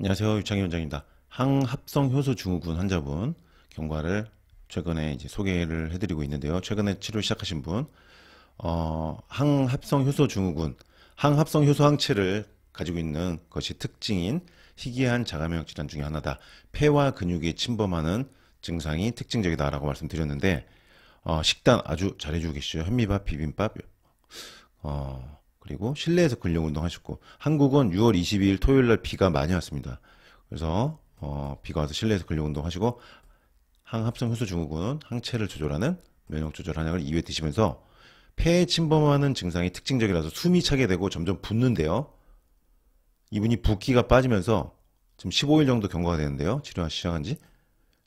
안녕하세요. 유창희 원장입니다. 항합성 효소 증후군 환자분 경과를 최근에 이제 소개를 해드리고 있는데요. 최근에 치료 시작하신 분, 어, 항합성 효소 증후군, 항합성 효소 항체를 가지고 있는 것이 특징인 희귀한 자가면역 질환 중의 하나다. 폐와 근육이 침범하는 증상이 특징적이다라고 말씀드렸는데 어, 식단 아주 잘해주고 계시죠. 현미밥, 비빔밥, 어, 그리고 실내에서 근력 운동하셨고 한국은 6월 22일 토요일 날 비가 많이 왔습니다. 그래서 어, 비가 와서 실내에서 근력 운동하시고 항합성 효소 증후군은 항체를 조절하는 면역 조절 한약을 2회 드시면서 폐에 침범하는 증상이 특징적이라서 숨이 차게 되고 점점 붓는데요. 이분이 붓기가 빠지면서 지금 15일 정도 경과가 되는데요. 치료가 시작한 지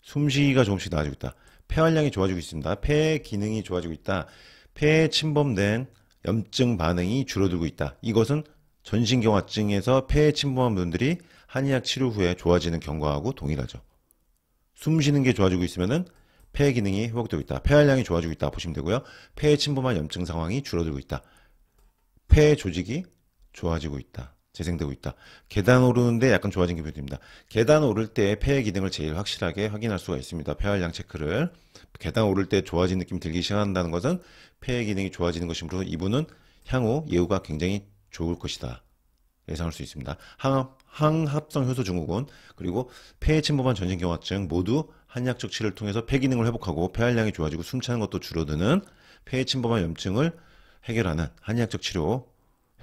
숨쉬기가 조금씩 나아지고 있다. 폐활량이 좋아지고 있습니다. 폐 기능이 좋아지고 있다. 폐에 침범된 염증 반응이 줄어들고 있다. 이것은 전신경화증에서 폐에 침범한 분들이 한의학 치료 후에 좋아지는 경과하고 동일하죠. 숨 쉬는 게 좋아지고 있으면폐 기능이 회복되고 있다. 폐활량이 좋아지고 있다. 보시면 되고요. 폐에 침범한 염증 상황이 줄어들고 있다. 폐 조직이 좋아지고 있다. 재생되고 있다. 계단 오르는데 약간 좋아진 기분이 듭니다. 계단 오를 때 폐의 기능을 제일 확실하게 확인할 수가 있습니다. 폐활량 체크를. 계단 오를 때 좋아진 느낌 들기 시작한다는 것은 폐의 기능이 좋아지는 것이므로 이분은 향후 예후가 굉장히 좋을 것이다. 예상할 수 있습니다. 항합, 성 효소 증후군 그리고 폐에 침범한 전신경화증 모두 한약 적치를 료 통해서 폐 기능을 회복하고 폐활량이 좋아지고 숨차는 것도 줄어드는 폐에 침범한 염증을 해결하는 한의학적 치료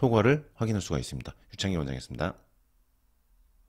효과를 확인할 수가 있습니다. 유창희 원장이었습니다.